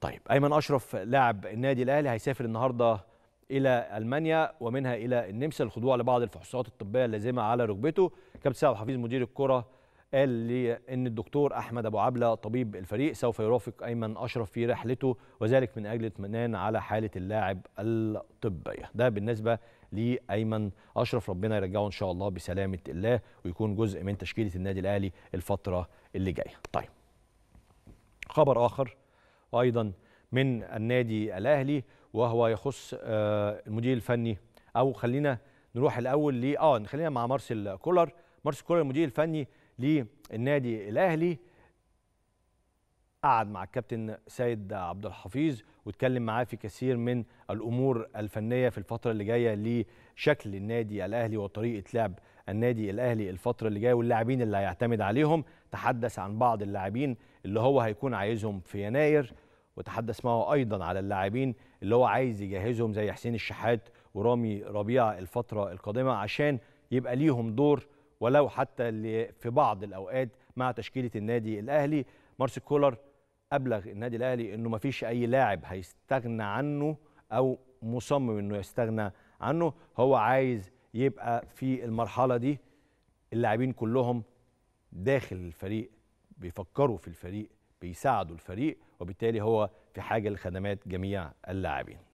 طيب ايمن اشرف لاعب النادي الاهلي هيسافر النهارده الى المانيا ومنها الى النمسا للخضوع لبعض الفحوصات الطبيه اللازمه على ركبته كابتن سعد حفيظ مدير الكره قال لي ان الدكتور احمد ابو عبله طبيب الفريق سوف يرافق ايمن اشرف في رحلته وذلك من اجل اطمئنان على حاله اللاعب الطبيه ده بالنسبه لايمن اشرف ربنا يرجعه ان شاء الله بسلامه الله ويكون جزء من تشكيله النادي الاهلي الفتره اللي جايه طيب خبر اخر أيضا من النادي الأهلي وهو يخص آه، المدير الفني أو خلينا نروح الأول ل آه خلينا مع مارسيل كولر مارسيل كولر المدير الفني للنادي الأهلي قعد مع الكابتن سيد عبد الحفيظ واتكلم معاه في كثير من الامور الفنيه في الفتره اللي جايه لشكل النادي الاهلي وطريقه لعب النادي الاهلي الفتره اللي جايه واللاعبين اللي هيعتمد عليهم تحدث عن بعض اللاعبين اللي هو هيكون عايزهم في يناير وتحدث معه ايضا على اللاعبين اللي هو عايز يجهزهم زي حسين الشحات ورامي ربيعه الفتره القادمه عشان يبقى ليهم دور ولو حتى في بعض الاوقات مع تشكيله النادي الاهلي مارسيل كولر ابلغ النادي الاهلي انه ما فيش اي لاعب هيستغنى عنه او مصمم انه يستغنى عنه هو عايز يبقى في المرحله دي اللاعبين كلهم داخل الفريق بيفكروا في الفريق بيساعدوا الفريق وبالتالي هو في حاجه لخدمات جميع اللاعبين